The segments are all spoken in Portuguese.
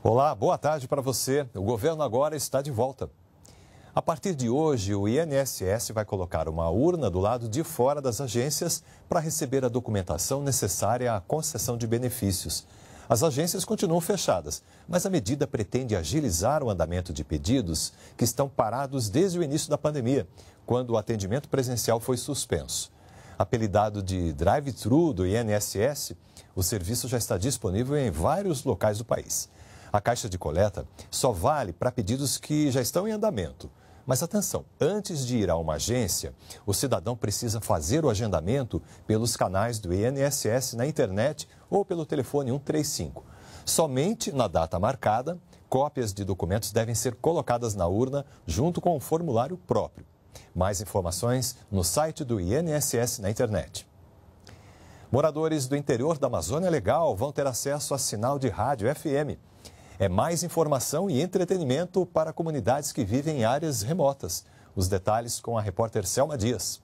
Olá, boa tarde para você. O governo agora está de volta. A partir de hoje, o INSS vai colocar uma urna do lado de fora das agências para receber a documentação necessária à concessão de benefícios. As agências continuam fechadas, mas a medida pretende agilizar o andamento de pedidos que estão parados desde o início da pandemia, quando o atendimento presencial foi suspenso. Apelidado de drive-thru do INSS, o serviço já está disponível em vários locais do país. A caixa de coleta só vale para pedidos que já estão em andamento. Mas atenção, antes de ir a uma agência, o cidadão precisa fazer o agendamento pelos canais do INSS na internet ou pelo telefone 135. Somente na data marcada, cópias de documentos devem ser colocadas na urna junto com o um formulário próprio. Mais informações no site do INSS na internet. Moradores do interior da Amazônia Legal vão ter acesso a sinal de rádio FM. É mais informação e entretenimento para comunidades que vivem em áreas remotas. Os detalhes com a repórter Selma Dias.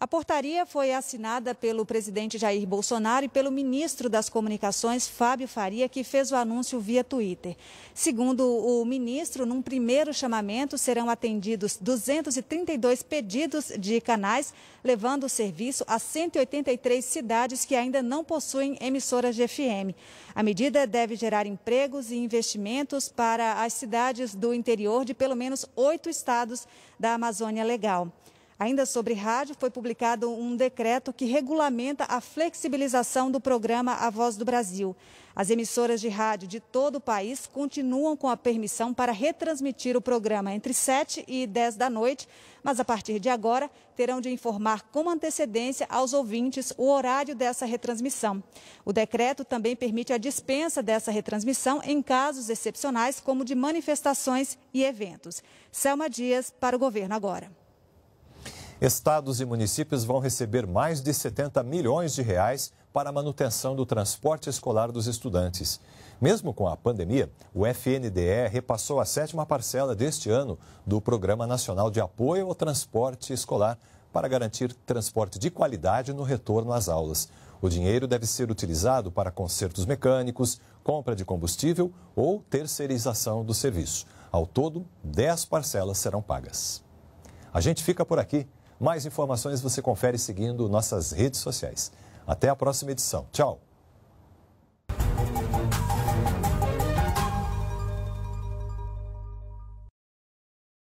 A portaria foi assinada pelo presidente Jair Bolsonaro e pelo ministro das Comunicações, Fábio Faria, que fez o anúncio via Twitter. Segundo o ministro, num primeiro chamamento serão atendidos 232 pedidos de canais, levando o serviço a 183 cidades que ainda não possuem emissoras de FM. A medida deve gerar empregos e investimentos para as cidades do interior de pelo menos oito estados da Amazônia Legal. Ainda sobre rádio, foi publicado um decreto que regulamenta a flexibilização do programa A Voz do Brasil. As emissoras de rádio de todo o país continuam com a permissão para retransmitir o programa entre 7 e 10 da noite, mas a partir de agora terão de informar com antecedência aos ouvintes o horário dessa retransmissão. O decreto também permite a dispensa dessa retransmissão em casos excepcionais, como de manifestações e eventos. Selma Dias, para o governo agora. Estados e municípios vão receber mais de 70 milhões de reais para a manutenção do transporte escolar dos estudantes. Mesmo com a pandemia, o FNDE repassou a sétima parcela deste ano do Programa Nacional de Apoio ao Transporte Escolar para garantir transporte de qualidade no retorno às aulas. O dinheiro deve ser utilizado para consertos mecânicos, compra de combustível ou terceirização do serviço. Ao todo, 10 parcelas serão pagas. A gente fica por aqui. Mais informações você confere seguindo nossas redes sociais. Até a próxima edição. Tchau!